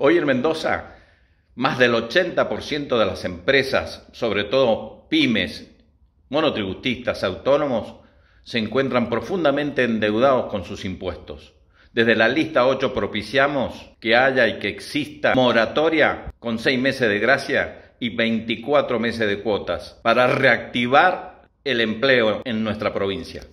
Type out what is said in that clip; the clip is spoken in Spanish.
Hoy en Mendoza, más del 80% de las empresas, sobre todo pymes, monotributistas, autónomos, se encuentran profundamente endeudados con sus impuestos. Desde la lista 8 propiciamos que haya y que exista moratoria con 6 meses de gracia y 24 meses de cuotas para reactivar el empleo en nuestra provincia.